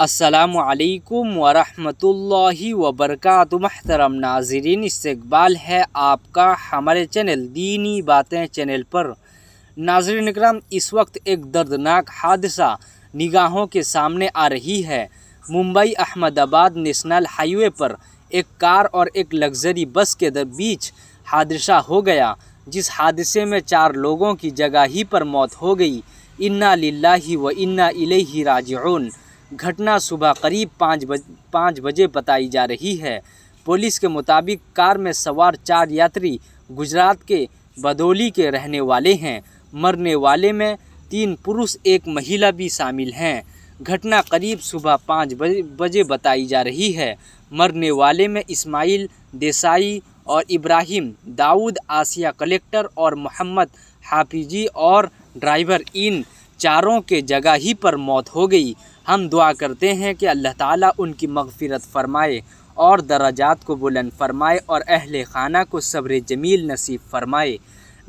असलकम वरहमतुल्लि वबरक महतरम नाजरीन इस्तबाल है आपका हमारे चैनल दीनी बातें चैनल पर नाजर कराम इस वक्त एक दर्दनाक हादसा निगाहों के सामने आ रही है मुंबई अहमदाबाद नेशनल हाईवे पर एक कार और एक लग्जरी बस के बीच हादसा हो गया जिस हादसे में चार लोगों की जगह ही पर मौत हो गई इन्ना लाही व इन्ना इलेही राजन घटना सुबह करीब पाँच बज पाँच बजे बताई जा रही है पुलिस के मुताबिक कार में सवार चार यात्री गुजरात के बदोली के रहने वाले हैं मरने वाले में तीन पुरुष एक महिला भी शामिल हैं घटना करीब सुबह पाँच बजे बताई जा रही है मरने वाले में इस्माइल देसाई और इब्राहिम दाऊद आसिया कलेक्टर और मोहम्मद हाफिजी और ड्राइवर इन चारों के जगह ही पर मौत हो गई हम दुआ करते हैं कि अल्लाह ताला उनकी मगफिरत फरमाए और दराजात को बुलंद फरमाए और अहल खाना को सब्र जमील नसीब फरमाए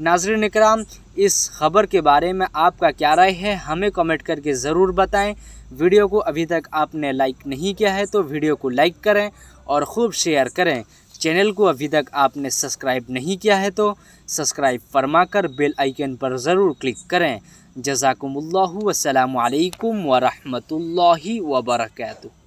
नाजर निकराम इस ख़बर के बारे में आपका क्या राय है हमें कमेंट करके ज़रूर बताएं वीडियो को अभी तक आपने लाइक नहीं किया है तो वीडियो को लाइक करें और ख़ूब शेयर करें चैनल को अभी तक आपने सब्सक्राइब नहीं किया है तो सब्सक्राइब फरमा कर बेल आइकन पर ज़रूर क्लिक करें جزاكم الله والسلام عليكم ورحمة الله وبركاته